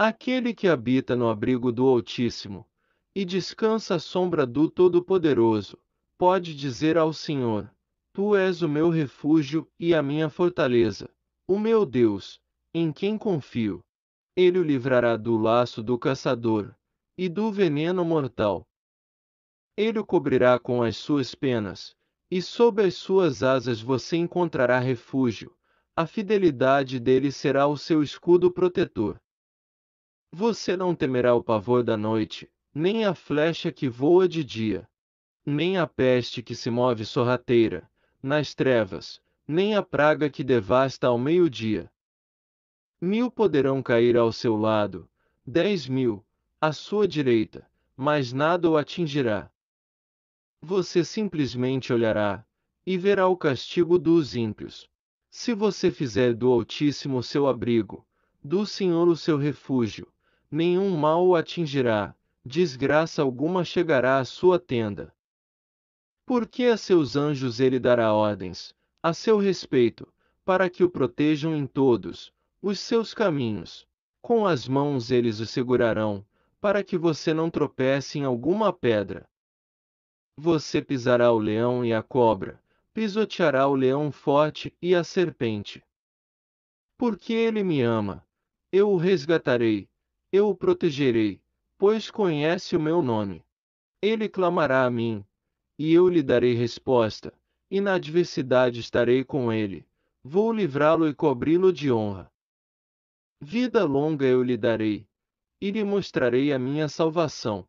Aquele que habita no abrigo do Altíssimo e descansa à sombra do Todo-Poderoso, pode dizer ao Senhor: Tu és o meu refúgio e a minha fortaleza, o meu Deus, em quem confio. Ele o livrará do laço do caçador e do veneno mortal. Ele o cobrirá com as suas penas, e sob as suas asas você encontrará refúgio. A fidelidade dele será o seu escudo protetor. Você não temerá o pavor da noite, nem a flecha que voa de dia, nem a peste que se move sorrateira, nas trevas, nem a praga que devasta ao meio-dia. Mil poderão cair ao seu lado, dez mil, à sua direita, mas nada o atingirá. Você simplesmente olhará, e verá o castigo dos ímpios. Se você fizer do Altíssimo seu abrigo, do Senhor o seu refúgio, nenhum mal o atingirá, desgraça alguma chegará à sua tenda. Porque a seus anjos ele dará ordens, a seu respeito, para que o protejam em todos os seus caminhos. Com as mãos eles o segurarão, para que você não tropece em alguma pedra. Você pisará o leão e a cobra, pisoteará o leão forte e a serpente. Porque ele me ama, eu o resgatarei, eu o protegerei, pois conhece o meu nome. Ele clamará a mim, e eu lhe darei resposta, e na adversidade estarei com ele, vou livrá-lo e cobri-lo de honra. Vida longa eu lhe darei, e lhe mostrarei a minha salvação.